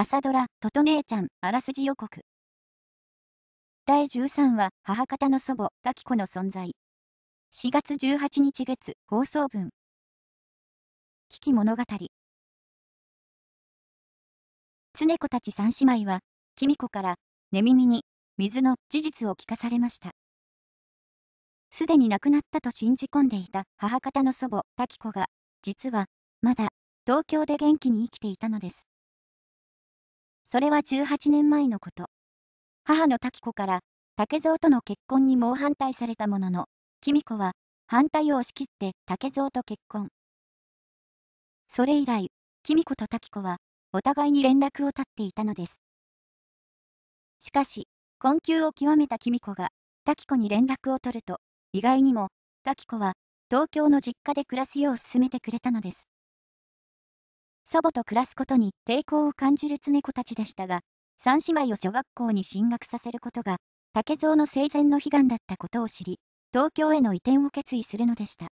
朝ドラ、とと姉ちゃん、あらすじ予告。第13話、母方の祖母、滝子の存在。4月18日月、放送分。危機物語。常子たち三姉妹は、公子から、寝耳に、水の事実を聞かされました。すでに亡くなったと信じ込んでいた母方の祖母、滝子が、実は、まだ、東京で元気に生きていたのです。それは18年前のこと。母の滝子から竹蔵との結婚に猛反対されたものの、紀美子は反対を押し切って竹蔵と結婚。それ以来、紀美子と滝子はお互いに連絡を絶っていたのです。しかし、困窮を極めた紀美子が滝子に連絡を取ると、意外にも滝子は東京の実家で暮らすよう勧めてくれたのです。祖母と暮らすことに抵抗を感じる常子たちでしたが、三姉妹を女学校に進学させることが、竹蔵の生前の悲願だったことを知り、東京への移転を決意するのでした。